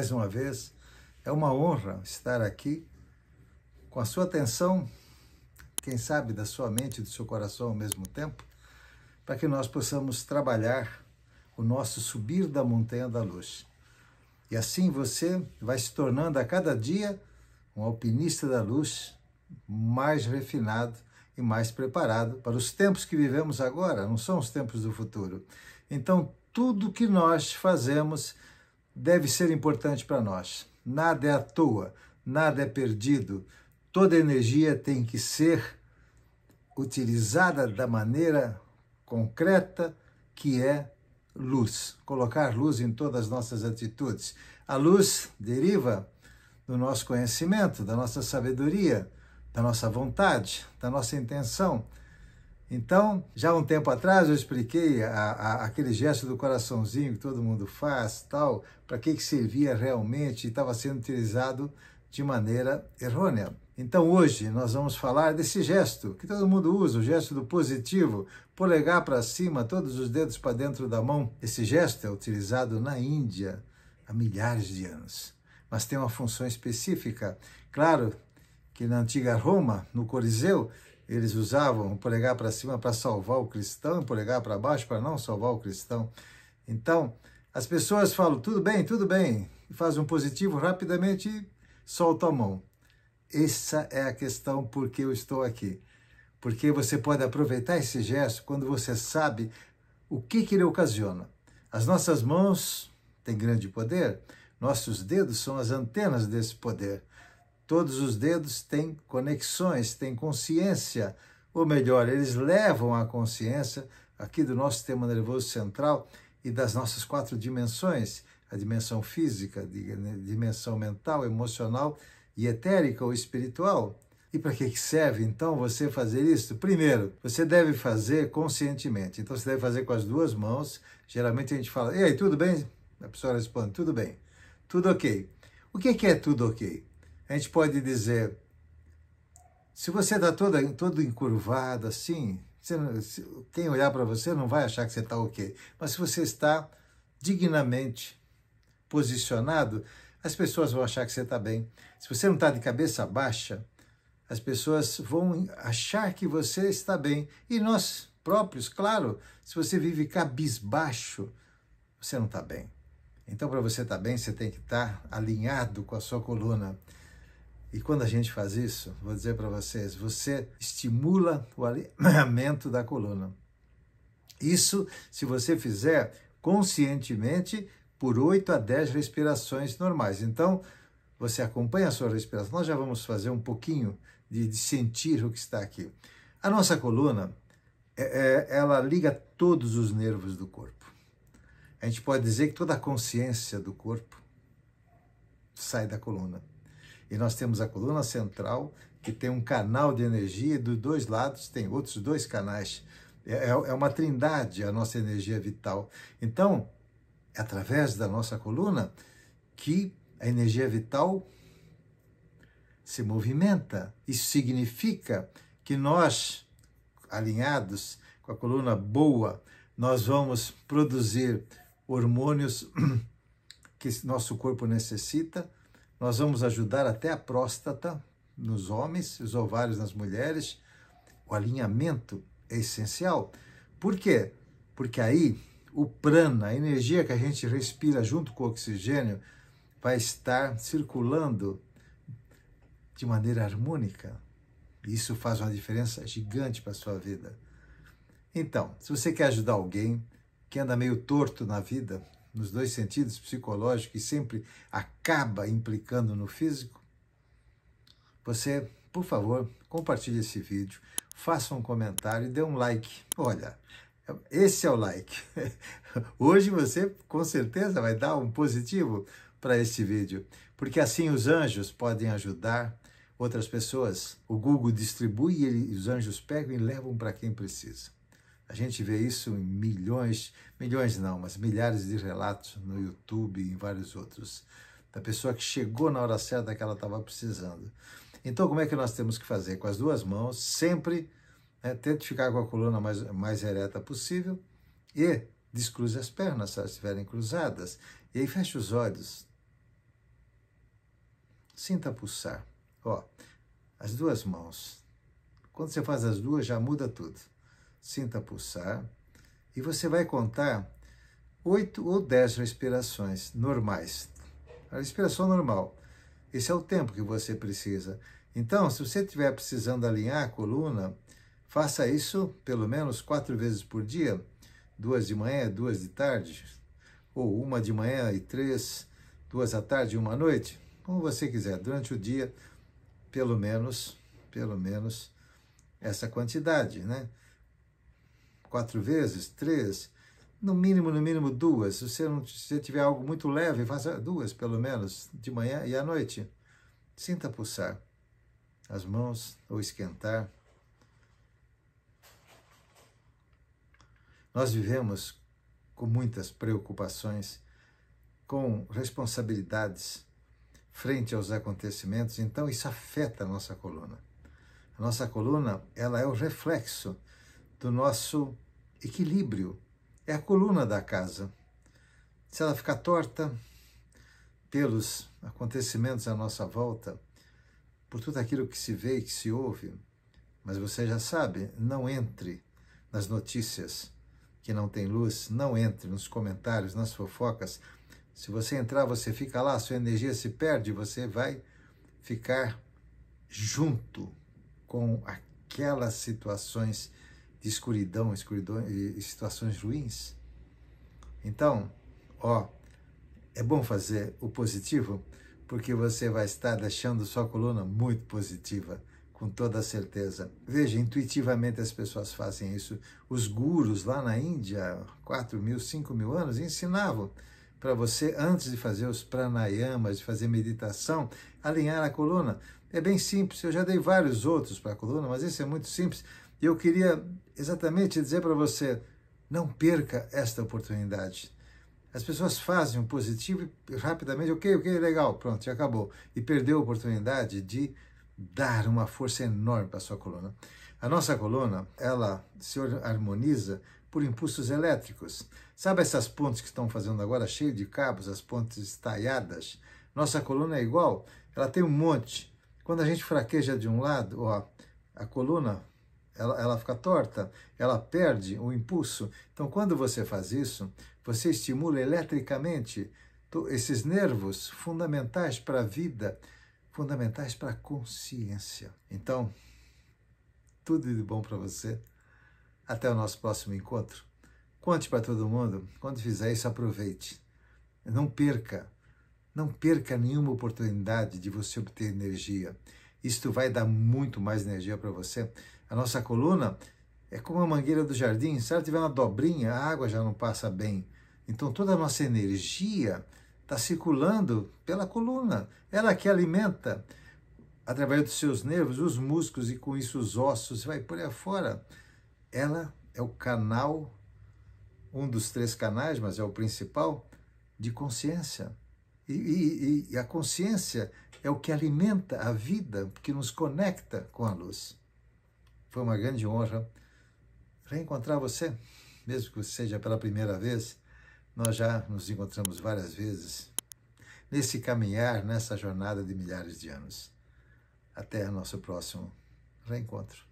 mais uma vez. É uma honra estar aqui com a sua atenção, quem sabe da sua mente e do seu coração ao mesmo tempo, para que nós possamos trabalhar o nosso subir da montanha da luz. E assim você vai se tornando a cada dia um alpinista da luz mais refinado e mais preparado para os tempos que vivemos agora, não são os tempos do futuro. Então, tudo que nós fazemos deve ser importante para nós. Nada é à toa, nada é perdido. Toda energia tem que ser utilizada da maneira concreta que é luz. Colocar luz em todas as nossas atitudes. A luz deriva do nosso conhecimento, da nossa sabedoria, da nossa vontade, da nossa intenção então, já um tempo atrás eu expliquei a, a, aquele gesto do coraçãozinho que todo mundo faz, tal, para que, que servia realmente e estava sendo utilizado de maneira errônea. Então, hoje nós vamos falar desse gesto que todo mundo usa, o gesto do positivo, polegar para cima, todos os dedos para dentro da mão. Esse gesto é utilizado na Índia há milhares de anos, mas tem uma função específica. Claro que na antiga Roma, no Coliseu, eles usavam, o polegar para cima para salvar o cristão, o polegar para baixo para não salvar o cristão. Então, as pessoas falam, tudo bem, tudo bem, e fazem um positivo rapidamente e soltam a mão. Essa é a questão porque eu estou aqui. Porque você pode aproveitar esse gesto quando você sabe o que, que ele ocasiona. As nossas mãos têm grande poder, nossos dedos são as antenas desse poder. Todos os dedos têm conexões, têm consciência, ou melhor, eles levam a consciência aqui do nosso sistema nervoso central e das nossas quatro dimensões, a dimensão física, a né, dimensão mental, emocional e etérica ou espiritual. E para que serve então você fazer isso? Primeiro, você deve fazer conscientemente. Então você deve fazer com as duas mãos. Geralmente a gente fala: "E aí, tudo bem?" A pessoa responde: "Tudo bem". Tudo OK. O que é tudo OK? a gente pode dizer, se você está todo todo encurvado assim, você, quem olhar para você não vai achar que você está ok. Mas se você está dignamente posicionado, as pessoas vão achar que você está bem. Se você não está de cabeça baixa, as pessoas vão achar que você está bem. E nós próprios, claro, se você vive cabisbaixo, você não está bem. Então, para você estar tá bem, você tem que estar tá alinhado com a sua coluna. E quando a gente faz isso, vou dizer para vocês, você estimula o alinhamento da coluna. Isso, se você fizer conscientemente, por 8 a 10 respirações normais. Então, você acompanha a sua respiração. Nós já vamos fazer um pouquinho de, de sentir o que está aqui. A nossa coluna, é, é, ela liga todos os nervos do corpo. A gente pode dizer que toda a consciência do corpo sai da coluna. E nós temos a coluna central, que tem um canal de energia, e dos dois lados tem outros dois canais. É, é, é uma trindade a nossa energia vital. Então, é através da nossa coluna que a energia vital se movimenta. Isso significa que nós, alinhados com a coluna boa, nós vamos produzir hormônios que nosso corpo necessita nós vamos ajudar até a próstata nos homens, os ovários nas mulheres. O alinhamento é essencial. Por quê? Porque aí o prana, a energia que a gente respira junto com o oxigênio, vai estar circulando de maneira harmônica. Isso faz uma diferença gigante para a sua vida. Então, se você quer ajudar alguém que anda meio torto na vida, nos dois sentidos, psicológico e sempre acaba implicando no físico? Você, por favor, compartilhe esse vídeo, faça um comentário e dê um like. Olha, esse é o like. Hoje você com certeza vai dar um positivo para este vídeo, porque assim os anjos podem ajudar outras pessoas. O Google distribui e os anjos pegam e levam para quem precisa. A gente vê isso em milhões, milhões não, mas milhares de relatos no YouTube e em vários outros, da pessoa que chegou na hora certa que ela estava precisando. Então, como é que nós temos que fazer? Com as duas mãos, sempre né, tente ficar com a coluna mais, mais ereta possível e descruze as pernas, se elas estiverem cruzadas, e aí feche os olhos. Sinta pulsar. Ó, as duas mãos. Quando você faz as duas, já muda tudo sinta pulsar, e você vai contar oito ou dez respirações normais. A respiração normal. Esse é o tempo que você precisa. Então, se você estiver precisando alinhar a coluna, faça isso pelo menos quatro vezes por dia, duas de manhã, duas de tarde, ou uma de manhã e três, duas à tarde e uma à noite, como você quiser, durante o dia, pelo menos, pelo menos essa quantidade, né? quatro vezes, três, no mínimo, no mínimo duas. Se você, não, se você tiver algo muito leve, faça duas, pelo menos, de manhã e à noite. Sinta pulsar as mãos ou esquentar. Nós vivemos com muitas preocupações, com responsabilidades frente aos acontecimentos, então isso afeta a nossa coluna. A nossa coluna, ela é o reflexo do nosso equilíbrio. É a coluna da casa. Se ela ficar torta pelos acontecimentos à nossa volta, por tudo aquilo que se vê e que se ouve, mas você já sabe, não entre nas notícias que não tem luz, não entre nos comentários, nas fofocas. Se você entrar, você fica lá, sua energia se perde, você vai ficar junto com aquelas situações de escuridão, escuridão e situações ruins. Então, ó, é bom fazer o positivo, porque você vai estar deixando sua coluna muito positiva, com toda certeza. Veja, intuitivamente as pessoas fazem isso. Os gurus lá na Índia, 4 mil, 5 mil anos, ensinavam para você, antes de fazer os pranayamas, de fazer meditação, alinhar a coluna. É bem simples, eu já dei vários outros para a coluna, mas esse é muito simples. Eu queria exatamente dizer para você: não perca esta oportunidade. As pessoas fazem um positivo e rapidamente, ok, ok, legal, pronto, já acabou. E perdeu a oportunidade de dar uma força enorme para a sua coluna. A nossa coluna, ela se harmoniza por impulsos elétricos. Sabe essas pontes que estão fazendo agora, cheio de cabos, as pontes estalhadas? Nossa coluna é igual, ela tem um monte. Quando a gente fraqueja de um lado, ó, a coluna ela, ela fica torta, ela perde o impulso. Então, quando você faz isso, você estimula eletricamente esses nervos fundamentais para a vida, fundamentais para a consciência. Então, tudo de bom para você. Até o nosso próximo encontro. Conte para todo mundo. Quando fizer isso, aproveite. Não perca. Não perca nenhuma oportunidade de você obter energia. Isto vai dar muito mais energia para você. A nossa coluna é como a mangueira do jardim, se ela tiver uma dobrinha, a água já não passa bem. Então toda a nossa energia está circulando pela coluna. Ela que alimenta através dos seus nervos, os músculos e com isso os ossos, vai por aí afora. Ela é o canal, um dos três canais, mas é o principal, de consciência. E, e, e a consciência é o que alimenta a vida, que nos conecta com a luz. Foi uma grande honra reencontrar você, mesmo que seja pela primeira vez. Nós já nos encontramos várias vezes nesse caminhar, nessa jornada de milhares de anos. Até o nosso próximo reencontro.